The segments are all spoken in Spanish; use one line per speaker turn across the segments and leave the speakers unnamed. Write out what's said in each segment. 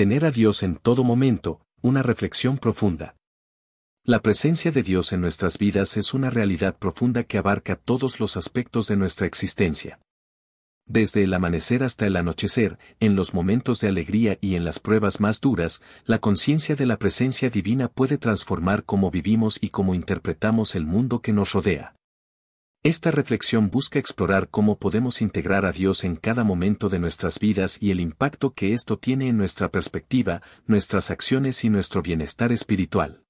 Tener a Dios en todo momento, una reflexión profunda. La presencia de Dios en nuestras vidas es una realidad profunda que abarca todos los aspectos de nuestra existencia. Desde el amanecer hasta el anochecer, en los momentos de alegría y en las pruebas más duras, la conciencia de la presencia divina puede transformar cómo vivimos y cómo interpretamos el mundo que nos rodea. Esta reflexión busca explorar cómo podemos integrar a Dios en cada momento de nuestras vidas y el impacto que esto tiene en nuestra perspectiva, nuestras acciones y nuestro bienestar espiritual.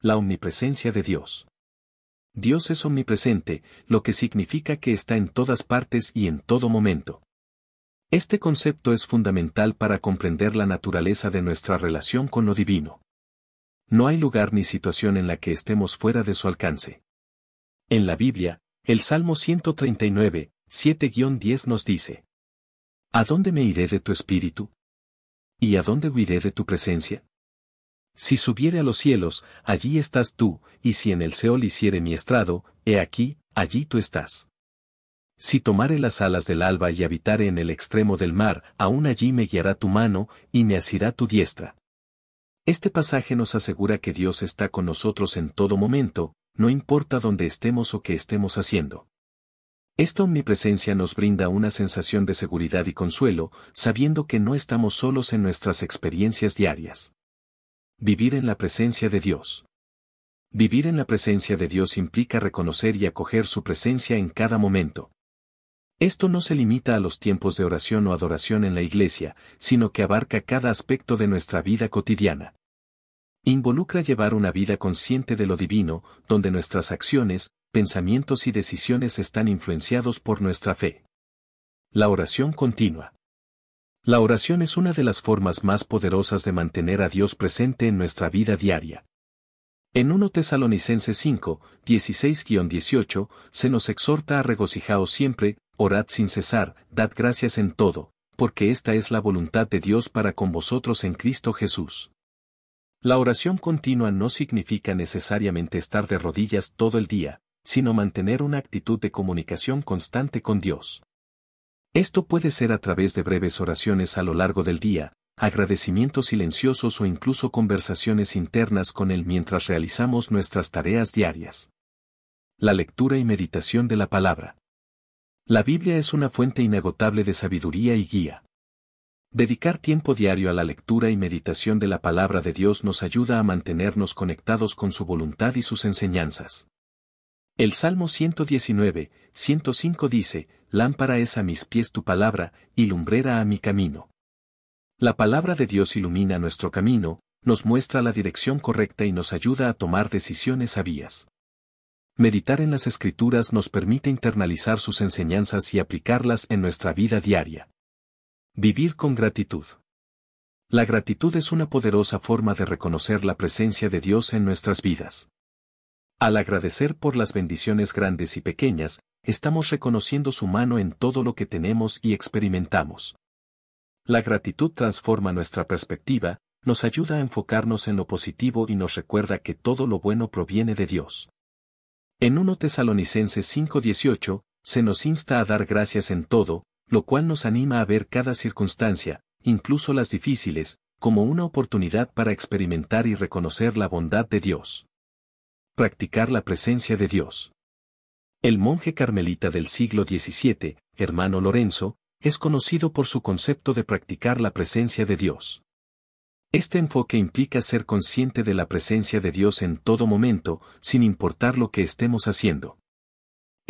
La omnipresencia de Dios. Dios es omnipresente, lo que significa que está en todas partes y en todo momento. Este concepto es fundamental para comprender la naturaleza de nuestra relación con lo divino. No hay lugar ni situación en la que estemos fuera de su alcance. En la Biblia, el Salmo 139, 7-10 nos dice, ¿A dónde me iré de tu espíritu? ¿Y a dónde huiré de tu presencia? Si subiere a los cielos, allí estás tú, y si en el Seol hiciere mi estrado, he aquí, allí tú estás. Si tomare las alas del alba y habitare en el extremo del mar, aún allí me guiará tu mano, y me asirá tu diestra. Este pasaje nos asegura que Dios está con nosotros en todo momento, no importa dónde estemos o qué estemos haciendo. Esta omnipresencia nos brinda una sensación de seguridad y consuelo, sabiendo que no estamos solos en nuestras experiencias diarias. Vivir en la presencia de Dios. Vivir en la presencia de Dios implica reconocer y acoger su presencia en cada momento. Esto no se limita a los tiempos de oración o adoración en la iglesia, sino que abarca cada aspecto de nuestra vida cotidiana. Involucra llevar una vida consciente de lo divino, donde nuestras acciones, pensamientos y decisiones están influenciados por nuestra fe. La oración continua. La oración es una de las formas más poderosas de mantener a Dios presente en nuestra vida diaria. En 1 Tesalonicense 5, 16-18, se nos exhorta a regocijaos siempre, orad sin cesar, dad gracias en todo, porque esta es la voluntad de Dios para con vosotros en Cristo Jesús. La oración continua no significa necesariamente estar de rodillas todo el día, sino mantener una actitud de comunicación constante con Dios. Esto puede ser a través de breves oraciones a lo largo del día, agradecimientos silenciosos o incluso conversaciones internas con Él mientras realizamos nuestras tareas diarias. La lectura y meditación de la palabra. La Biblia es una fuente inagotable de sabiduría y guía. Dedicar tiempo diario a la lectura y meditación de la palabra de Dios nos ayuda a mantenernos conectados con su voluntad y sus enseñanzas. El Salmo 119, 105 dice, Lámpara es a mis pies tu palabra, y lumbrera a mi camino. La palabra de Dios ilumina nuestro camino, nos muestra la dirección correcta y nos ayuda a tomar decisiones sabias. Meditar en las escrituras nos permite internalizar sus enseñanzas y aplicarlas en nuestra vida diaria. Vivir con gratitud. La gratitud es una poderosa forma de reconocer la presencia de Dios en nuestras vidas. Al agradecer por las bendiciones grandes y pequeñas, estamos reconociendo su mano en todo lo que tenemos y experimentamos. La gratitud transforma nuestra perspectiva, nos ayuda a enfocarnos en lo positivo y nos recuerda que todo lo bueno proviene de Dios. En 1 Tesalonicenses 5:18, se nos insta a dar gracias en todo, lo cual nos anima a ver cada circunstancia, incluso las difíciles, como una oportunidad para experimentar y reconocer la bondad de Dios. Practicar la presencia de Dios. El monje carmelita del siglo XVII, hermano Lorenzo, es conocido por su concepto de practicar la presencia de Dios. Este enfoque implica ser consciente de la presencia de Dios en todo momento, sin importar lo que estemos haciendo.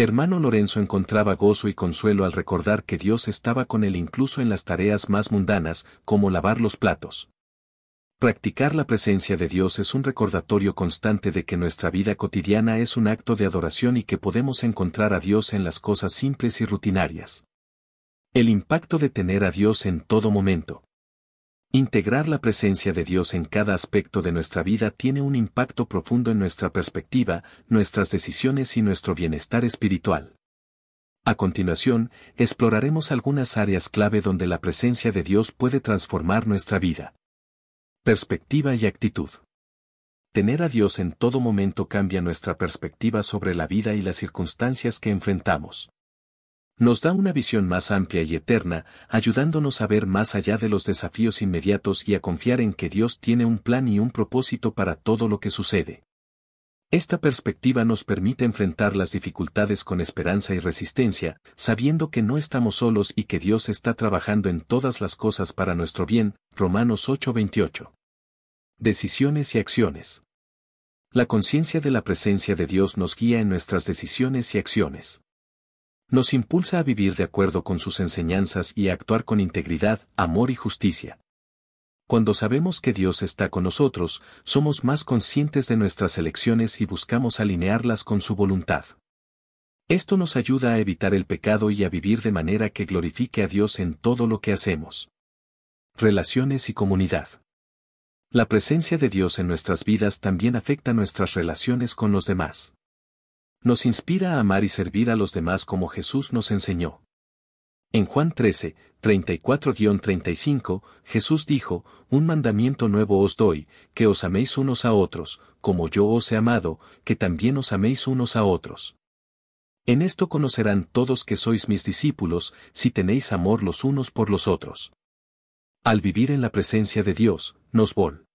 Hermano Lorenzo encontraba gozo y consuelo al recordar que Dios estaba con él incluso en las tareas más mundanas, como lavar los platos. Practicar la presencia de Dios es un recordatorio constante de que nuestra vida cotidiana es un acto de adoración y que podemos encontrar a Dios en las cosas simples y rutinarias. El impacto de tener a Dios en todo momento. Integrar la presencia de Dios en cada aspecto de nuestra vida tiene un impacto profundo en nuestra perspectiva, nuestras decisiones y nuestro bienestar espiritual. A continuación, exploraremos algunas áreas clave donde la presencia de Dios puede transformar nuestra vida. Perspectiva y actitud. Tener a Dios en todo momento cambia nuestra perspectiva sobre la vida y las circunstancias que enfrentamos nos da una visión más amplia y eterna, ayudándonos a ver más allá de los desafíos inmediatos y a confiar en que Dios tiene un plan y un propósito para todo lo que sucede. Esta perspectiva nos permite enfrentar las dificultades con esperanza y resistencia, sabiendo que no estamos solos y que Dios está trabajando en todas las cosas para nuestro bien. Romanos 8:28. Decisiones y acciones. La conciencia de la presencia de Dios nos guía en nuestras decisiones y acciones nos impulsa a vivir de acuerdo con sus enseñanzas y a actuar con integridad, amor y justicia. Cuando sabemos que Dios está con nosotros, somos más conscientes de nuestras elecciones y buscamos alinearlas con su voluntad. Esto nos ayuda a evitar el pecado y a vivir de manera que glorifique a Dios en todo lo que hacemos. Relaciones y comunidad. La presencia de Dios en nuestras vidas también afecta nuestras relaciones con los demás nos inspira a amar y servir a los demás como Jesús nos enseñó. En Juan 13, 34-35, Jesús dijo, Un mandamiento nuevo os doy, que os améis unos a otros, como yo os he amado, que también os améis unos a otros. En esto conocerán todos que sois mis discípulos, si tenéis amor los unos por los otros. Al vivir en la presencia de Dios, nos vol.